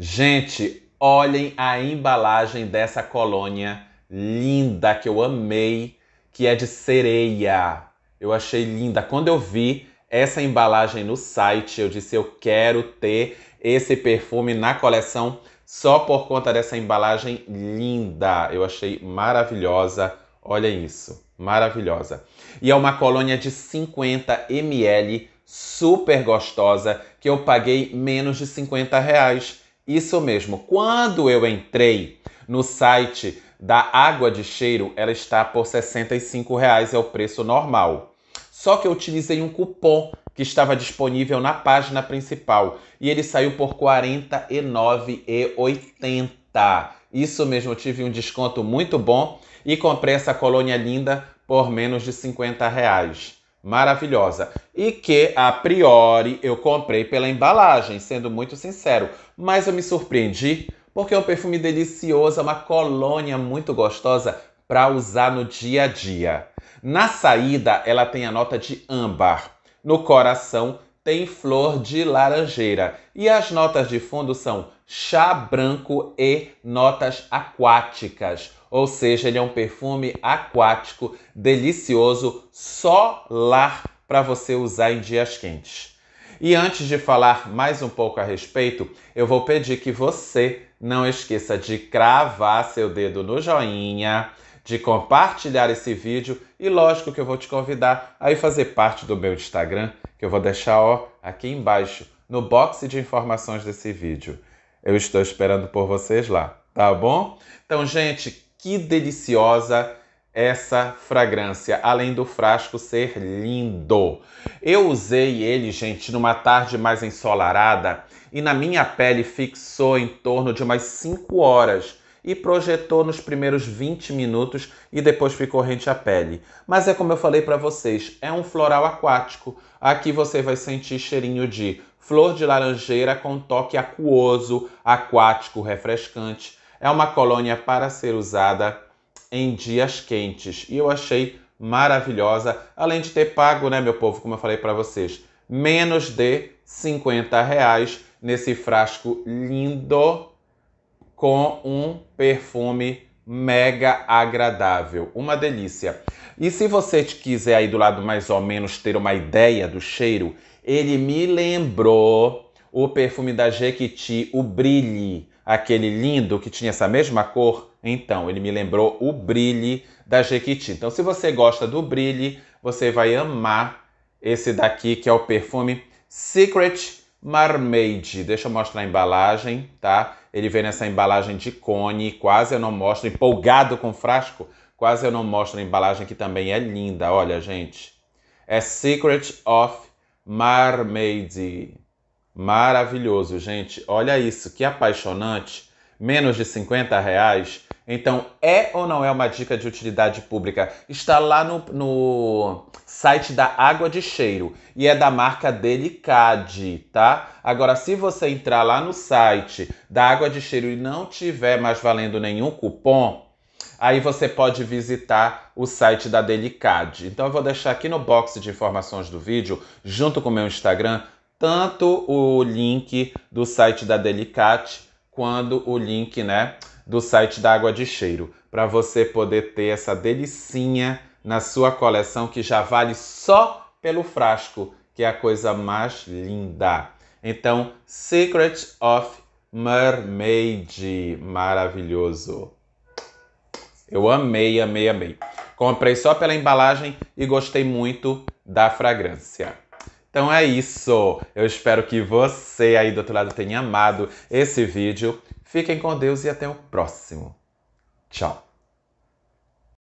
Gente, olhem a embalagem dessa colônia linda que eu amei, que é de sereia. Eu achei linda. Quando eu vi essa embalagem no site, eu disse: eu quero ter esse perfume na coleção só por conta dessa embalagem linda. Eu achei maravilhosa. Olha isso, maravilhosa. E é uma colônia de 50 ml, super gostosa, que eu paguei menos de 50 reais. Isso mesmo. Quando eu entrei no site da água de cheiro, ela está por R$ 65,00, é o preço normal. Só que eu utilizei um cupom que estava disponível na página principal e ele saiu por R$ 49,80. Isso mesmo, eu tive um desconto muito bom e comprei essa colônia linda por menos de R$ 50,00 maravilhosa e que a priori eu comprei pela embalagem, sendo muito sincero, mas eu me surpreendi porque é um perfume delicioso, é uma colônia muito gostosa para usar no dia a dia. Na saída, ela tem a nota de âmbar, no coração tem flor de laranjeira. E as notas de fundo são chá branco e notas aquáticas. Ou seja, ele é um perfume aquático, delicioso, solar para você usar em dias quentes. E antes de falar mais um pouco a respeito, eu vou pedir que você não esqueça de cravar seu dedo no joinha de compartilhar esse vídeo e lógico que eu vou te convidar a ir fazer parte do meu Instagram, que eu vou deixar ó, aqui embaixo no box de informações desse vídeo. Eu estou esperando por vocês lá, tá bom? Então, gente, que deliciosa essa fragrância, além do frasco ser lindo. Eu usei ele, gente, numa tarde mais ensolarada e na minha pele fixou em torno de umas 5 horas e projetou nos primeiros 20 minutos e depois ficou rente à pele. Mas é como eu falei para vocês, é um floral aquático. Aqui você vai sentir cheirinho de flor de laranjeira com toque aquoso, aquático, refrescante. É uma colônia para ser usada em dias quentes e eu achei maravilhosa, além de ter pago, né, meu povo, como eu falei para vocês, menos de 50 reais nesse frasco lindo com um perfume mega agradável, uma delícia. E se você quiser aí do lado mais ou menos ter uma ideia do cheiro, ele me lembrou o perfume da Jequiti, o Brilhe, aquele lindo que tinha essa mesma cor. Então, ele me lembrou o Brilhe da Jequiti. Então, se você gosta do Brilhe, você vai amar esse daqui que é o perfume Secret Marmaid. Deixa eu mostrar a embalagem, tá? Ele vem nessa embalagem de cone, quase eu não mostro, empolgado com frasco, quase eu não mostro a embalagem que também é linda, olha, gente. É Secret of Marmaid. Maravilhoso, gente. Olha isso, que apaixonante. Menos de 50 reais então, é ou não é uma dica de utilidade pública? Está lá no, no site da Água de Cheiro e é da marca Delicade, tá? Agora, se você entrar lá no site da Água de Cheiro e não tiver mais valendo nenhum cupom, aí você pode visitar o site da Delicade. Então, eu vou deixar aqui no box de informações do vídeo, junto com o meu Instagram, tanto o link do site da Delicate quando o link, né, do site da Água de Cheiro, para você poder ter essa delicinha na sua coleção que já vale só pelo frasco, que é a coisa mais linda. Então, Secret of Mermaid, maravilhoso. Eu amei, amei, amei. Comprei só pela embalagem e gostei muito da fragrância. Então é isso. Eu espero que você aí do outro lado tenha amado esse vídeo. Fiquem com Deus e até o próximo. Tchau.